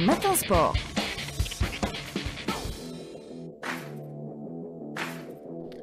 Matin Sport.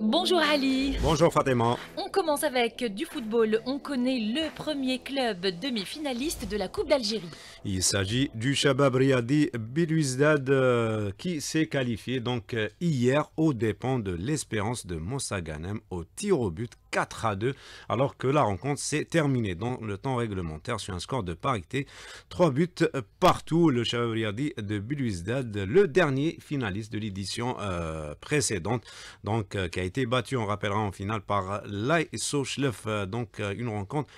Bonjour Ali. Bonjour Fatima commence avec du football. On connaît le premier club demi-finaliste de la Coupe d'Algérie. Il s'agit du Chababriadi Riyadi euh, qui s'est qualifié donc euh, hier au dépens de l'espérance de Mossaganem au tir au but 4 à 2 alors que la rencontre s'est terminée dans le temps réglementaire sur un score de parité. Trois buts partout. Le Chababriadi Riyadi de Bilouizdad, le dernier finaliste de l'édition euh, précédente, donc qui a été battu, on rappellera en finale par l'Aïe et Sochlef. Euh, donc euh, une rencontre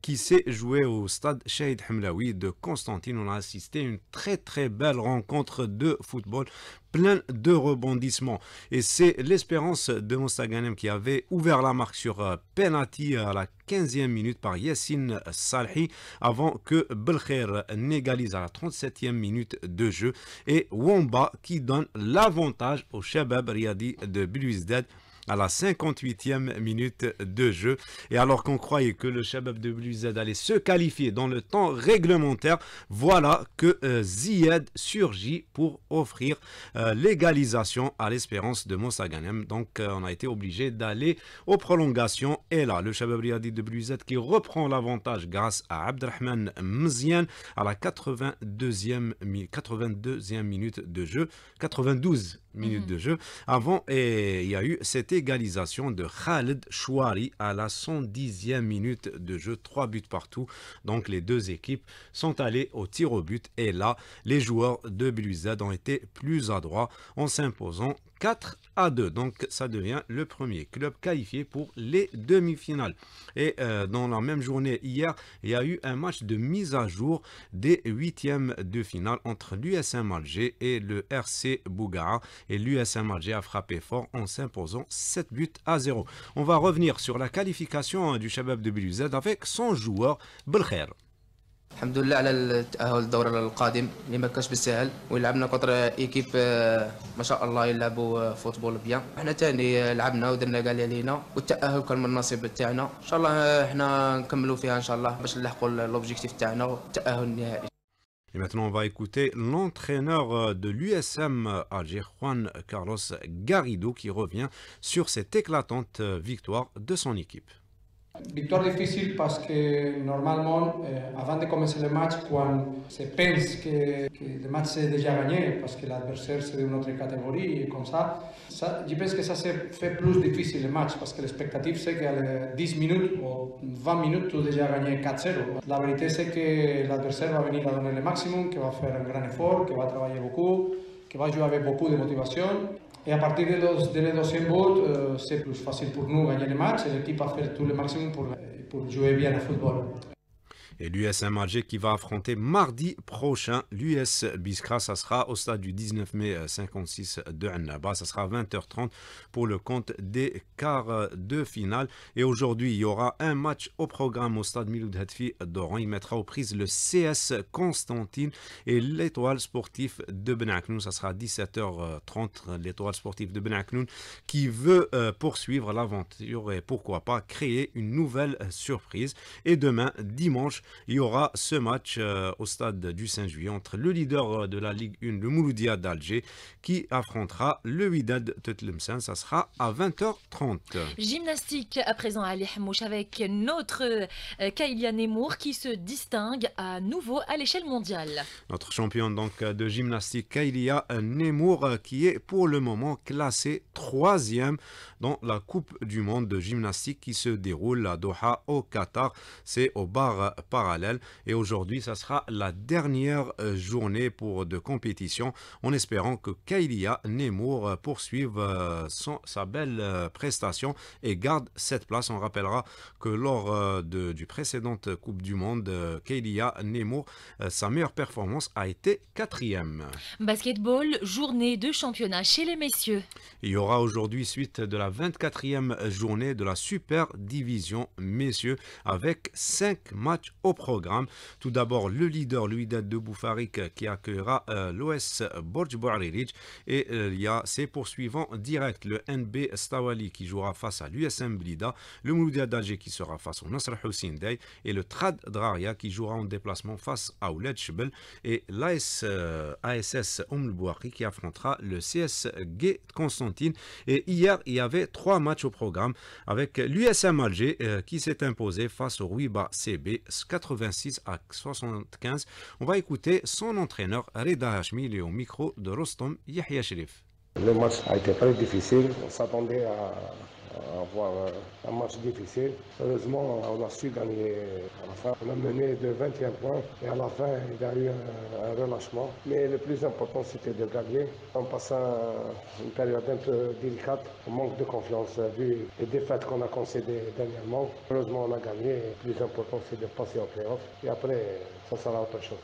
qui s'est jouée au stade Shahid Hamlaoui de Constantine. On a assisté à une très très belle rencontre de football plein de rebondissements. Et c'est l'espérance de Mostaganem qui avait ouvert la marque sur euh, penalty à la 15e minute par Yassine Salhi avant que Belkhair n'égalise à la 37e minute de jeu et Womba qui donne l'avantage au Shabab Riyadi de Bilwizdad à la 58e minute de jeu. Et alors qu'on croyait que le Chabab de Z allait se qualifier dans le temps réglementaire, voilà que euh, Ziad surgit pour offrir euh, l'égalisation à l'espérance de Mossaganem. Donc euh, on a été obligé d'aller aux prolongations. Et là, le Chabab Riyadi de Bluzet qui reprend l'avantage grâce à Abdelrahman Mzian à la 82e, minute de jeu. 92 minutes mhm. de jeu. Avant, et il y a eu c'était l'égalisation de Khaled Chouari à la 110e minute de jeu, 3 buts partout. Donc les deux équipes sont allées au tir au but et là, les joueurs de Z ont été plus adroits en s'imposant 4 à 2. Donc ça devient le premier club qualifié pour les demi-finales. Et euh, dans la même journée hier, il y a eu un match de mise à jour des huitièmes de finale entre l'USM Alger et le RC Bougara. Et l'USM Alger a frappé fort en s'imposant 7 buts à 0. On va revenir sur la qualification hein, du Chabab de Biluzet avec son joueur Belcher. الحمد لله على التاهل الدوره القادم اللي ما كانش بالسهل ولعبنا كونتر ايكيب آه، ما شاء الله يلعبوا آه، فوتبول بيان احنا تاني لعبنا ودرنا كاع اللي علينا والتاهل كان من النصيب تاعنا ان شاء الله آه، احنا نكملوا فيها ان شاء الله باش نلحقوا لوبجيكتيف تاعنا التاهل النهائي Et maintenant, on va écouter l'entraîneur de l'USM Alger, Juan Carlos Garrido, qui revient sur cette éclatante euh, victoire de son équipe. Victòria difícil perquè normalment, eh, abans de començar el maig, quan se pensa que, que el maig s'ha de ja guanyar, perquè l'adversari és d'una altra categoria i com ça, jo penso que s'ha de fer plus difícil el maig, perquè l'expectatiu és que a les 10 minuts o 20 minuts tu de ja guanyar 4-0. La veritat és que l'adversari va venir a donar el màxim, que va fer un gran esforç, que va treballar Bocú, que va jugar bé Bocú de motivació i a partir de de les 200 vots eh, c'est plus fàcil per noi guanyar el match, l'equip ha fet tot el màxim per, per jugar bé al futbol. Et l'USM qui va affronter mardi prochain l'US Biskra. Ça sera au stade du 19 mai 56 euh, de Annaba. Ça sera 20h30 pour le compte des quarts de finale. Et aujourd'hui, il y aura un match au programme au stade Miloud Hadfi d'Oran. Il mettra aux prises le CS Constantine et l'étoile sportive de Benaknoun. Ça sera 17h30. L'étoile sportive de Benaknoun qui veut euh, poursuivre l'aventure et pourquoi pas créer une nouvelle surprise. Et demain, dimanche, il y aura ce match euh, au stade du saint juillet entre le leader euh, de la Ligue 1, le Mouloudia d'Alger, qui affrontera le Widad Tetlemsen. Ça sera à 20h30. Gymnastique à présent à avec notre euh, Kailia Nemour qui se distingue à nouveau à l'échelle mondiale. Notre champion donc de gymnastique Kailia Nemour qui est pour le moment classé troisième dans la Coupe du Monde de gymnastique qui se déroule à Doha au Qatar. C'est au bar et aujourd'hui, ça sera la dernière euh, journée pour euh, de compétition en espérant que Kailia Nemour euh, poursuive sa belle prestation et garde cette place. On rappellera que lors de, du précédente Coupe du Monde, Kailia Nemour, sa meilleure performance a été quatrième. Basketball, journée de championnat chez les messieurs. Il y aura aujourd'hui suite de la 24e journée de la Super Division messieurs avec 5 matchs programme. Tout d'abord, le leader, l'Uidat de Boufarik, qui accueillera euh, l'OS Borj Et euh, il y a ses poursuivants directs, le NB Stawali qui jouera face à l'USM Blida, le Moudia d'Alger qui sera face au Nasr Hussein Day et le Trad Draria qui jouera en déplacement face à Ouled Chebel et l'ASS euh, ASS qui affrontera le CS Gay Constantine. Et hier, il y avait trois matchs au programme avec l'USM Alger euh, qui s'est imposé face au Ruiba CB 86 à 75. On va écouter son entraîneur Reda Hachmi, au micro de Rostom Yahya Sherif. Le match a été très difficile. On s'attendait à avoir un match difficile. Heureusement, on a su gagner à la fin. On a mené de 21 points et à la fin, il y a eu un, relâchement. Mais le plus important, c'était de gagner. On passant une période un peu délicate, manque de confiance vu les défaites qu'on a concédées dernièrement. Heureusement, on a gagné. Le plus important, c'est de passer au playoff. Et après, ça sera autre chose.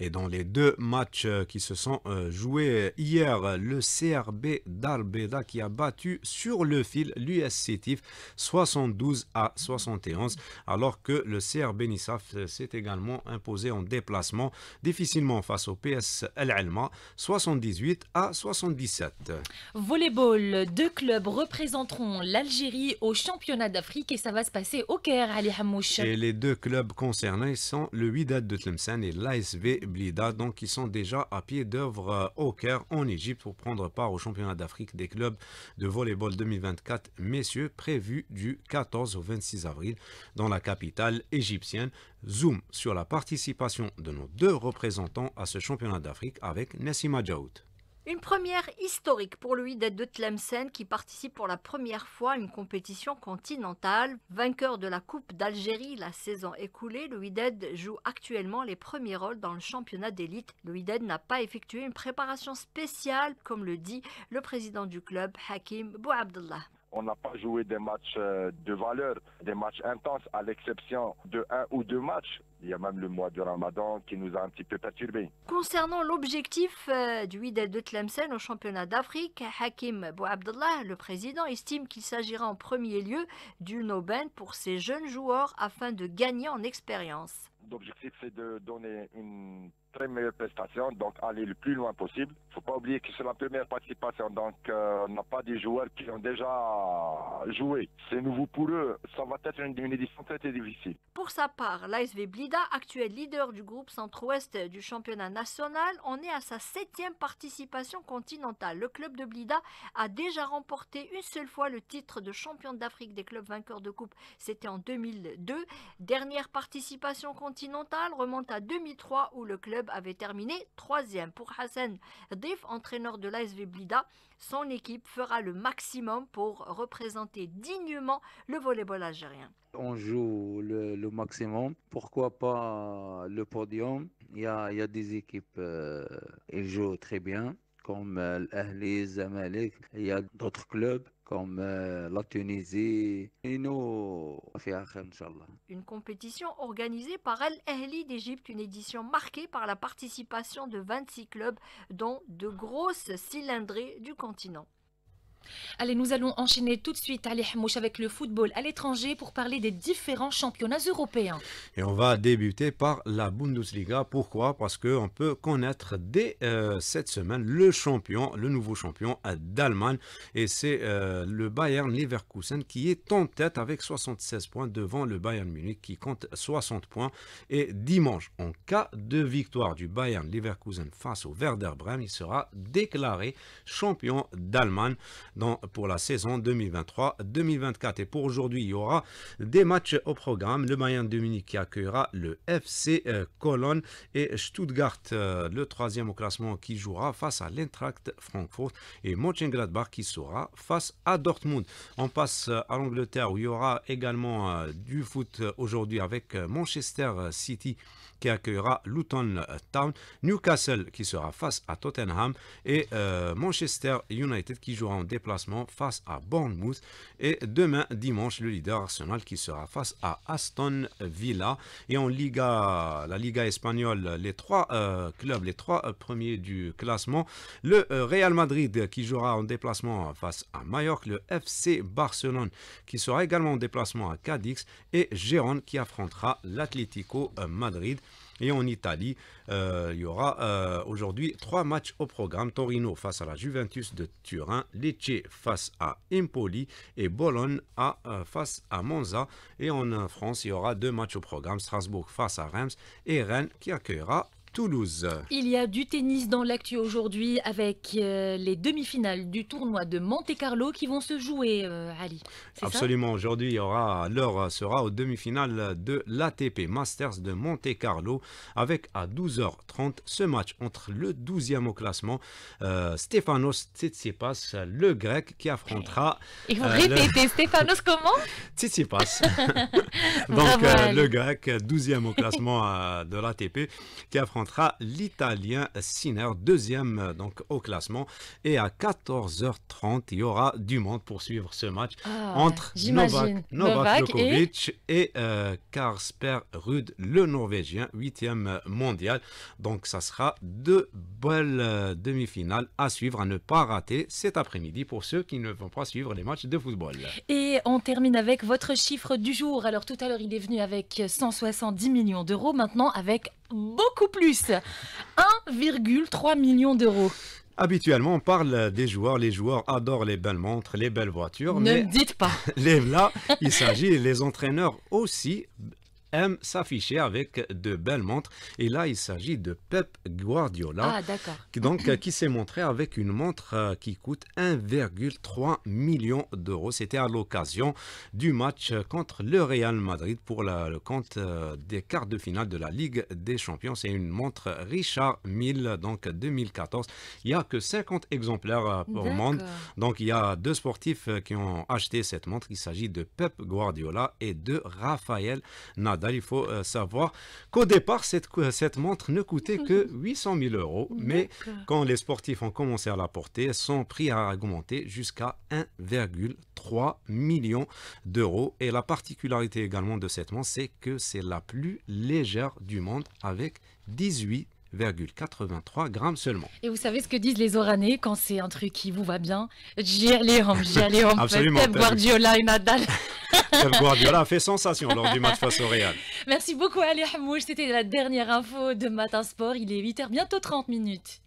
Et dans les deux matchs euh, qui se sont euh, joués hier, le CRB d'Arbeda qui a battu sur le fil l'US Tif 72 à 71, alors que le CRB Nissaf s'est également imposé en déplacement difficilement face au PS El Alma 78 à 77. Volleyball, deux clubs représenteront l'Algérie au championnat d'Afrique et ça va se passer au Caire, Ali Hamouche. Et les deux clubs concernés sont le Widad de Tlemcen et l'ASV Blida, donc qui sont déjà à pied d'œuvre euh, au Caire, en Égypte, pour prendre part au championnat d'Afrique des clubs de volleyball 2024 messieurs, prévu du 14 au 26 avril dans la capitale égyptienne. Zoom sur la participation de nos deux représentants à ce championnat d'Afrique avec Nassima Jout. Une première historique pour Louis Ded de Tlemcen qui participe pour la première fois à une compétition continentale. Vainqueur de la Coupe d'Algérie la saison écoulée, Louis Dead joue actuellement les premiers rôles dans le championnat d'élite. Louis Dead n'a pas effectué une préparation spéciale, comme le dit le président du club, Hakim Bouabdallah. On n'a pas joué des matchs euh, de valeur, des matchs intenses, à l'exception de un ou deux matchs. Il y a même le mois du Ramadan qui nous a un petit peu perturbés. Concernant l'objectif euh, du Wydad de Tlemcen au championnat d'Afrique, Hakim Bouabdallah, le président, estime qu'il s'agira en premier lieu d'une aubaine pour ces jeunes joueurs afin de gagner en expérience. L'objectif, c'est de donner une meilleures prestations, donc aller le plus loin possible. faut pas oublier que c'est la première participation, donc euh, on n'a pas des joueurs qui ont déjà joué. C'est nouveau pour eux, ça va être une, édition très, difficile. Pour sa part, l'ASV Blida, actuel leader du groupe centre-ouest du championnat national, en est à sa septième participation continentale. Le club de Blida a déjà remporté une seule fois le titre de champion d'Afrique des clubs vainqueurs de coupe. C'était en 2002. Dernière participation continentale remonte à 2003 où le club avait terminé troisième. Pour Hassan Dif, entraîneur de l'ASV Blida, son équipe fera le maximum pour représenter dignement le volleyball algérien. On joue le, maximum, pourquoi pas le podium. Il y a, des équipes, qui euh, jouent très bien comme euh, l'Ahli, Zamalek. Il y a d'autres clubs comme euh, la Tunisie et nous, Une compétition organisée par Al d'Égypte, une édition marquée par la participation de 26 clubs, dont de grosses cylindrées du continent. Allez, nous allons enchaîner tout de suite à Hamouche avec le football à l'étranger pour parler des différents championnats européens. Et on va débuter par la Bundesliga. Pourquoi Parce qu'on peut connaître dès euh, cette semaine le champion, le nouveau champion euh, d'Allemagne. Et c'est euh, le Bayern Leverkusen qui est en tête avec 76 points devant le Bayern Munich qui compte 60 points. Et dimanche, en cas de victoire du Bayern Leverkusen face au Werder Bremen, il sera déclaré champion d'Allemagne pour la saison 2023-2024. Et pour aujourd'hui, il y aura des matchs au programme. Le Bayern de Munich qui accueillera le FC euh, Cologne et Stuttgart, euh, le troisième au classement, qui jouera face à l'Eintracht Frankfurt et Mönchengladbach qui sera face à Dortmund. On passe euh, à l'Angleterre où il y aura également du foot aujourd'hui avec Manchester City qui accueillera Luton Town, Newcastle qui sera face à Tottenham et Manchester United qui jouera en défense face à Bournemouth et demain dimanche le leader Arsenal qui sera face à Aston Villa. Et en Liga, la Liga espagnole, les trois euh, clubs, les trois euh, premiers du classement, le euh, Real Madrid qui jouera en déplacement face à Mallorca, le FC Barcelone qui sera également en déplacement à Cadix et Gérone qui affrontera l'Atlético Madrid. Et en Italie, euh, il y aura euh, aujourd'hui trois matchs au programme. Torino face à la Juventus de Turin, Lecce face à Impoli et Bologne euh, face à Monza. Et en France, il y aura deux matchs au programme. Strasbourg face à Reims et Rennes qui accueillera Toulouse. Il y a du tennis dans l'actu aujourd'hui avec euh, les demi-finales du tournoi de Monte-Carlo qui vont se jouer, euh, Ali. Absolument. Aujourd'hui, aura l'heure sera aux demi-finales de l'ATP Masters de Monte-Carlo avec à 12h30 ce match entre le 12e au classement Stéphanos euh, Stefanos Tsitsipas, le grec qui affrontera. Et vous répétez comment Tsitsipas. Donc le grec 12e au classement de l'ATP qui affrontera l'Italien Sinner, deuxième euh, donc au classement. Et à 14h30, il y aura du monde pour suivre ce match ah entre Novak, Djokovic et, euh, Karsper Rud, le Norvégien, huitième euh, mondial. Donc ça sera deux belles demi-finales à suivre, à ne pas rater cet après-midi pour ceux qui ne vont pas suivre les matchs de football. Et on termine avec votre chiffre du jour. Alors tout à l'heure, il est venu avec 170 millions d'euros, maintenant avec beaucoup plus. 1,3 million d'euros. Habituellement, on parle des joueurs. Les joueurs adorent les belles montres, les belles voitures. Ne mais dites pas. Les, là, il s'agit, les entraîneurs aussi aime s'afficher avec de belles montres. Et là, il s'agit de Pep Guardiola, ah, qui, donc, euh, qui s'est montré avec une montre euh, qui coûte 1,3 million d'euros. C'était à l'occasion du match euh, contre le Real Madrid pour le compte des quarts de finale de la Ligue des Champions. C'est une montre Richard Mille, donc 2014. Il n'y a que 50 exemplaires au monde. Donc, il y a deux sportifs qui ont acheté cette montre. Il s'agit de Pep Guardiola et de Rafael Nadal il faut euh, savoir qu'au départ, cette, euh, cette montre ne coûtait que 800 000 euros, mais quand les sportifs ont commencé à la porter, son prix a augmenté jusqu'à 1,3 million d'euros. Et la particularité également de cette montre, c'est que c'est la plus légère du monde avec 18 0,83 grammes seulement. Et vous savez ce que disent les Oranais quand c'est un truc qui vous va bien Gialléram, Absolument. Pep Guardiola et Nadal. Pep Guardiola a fait sensation lors du match face au Real. Merci beaucoup Ali Hamouche, c'était la dernière info de Matin Sport, il est 8h, bientôt 30 minutes.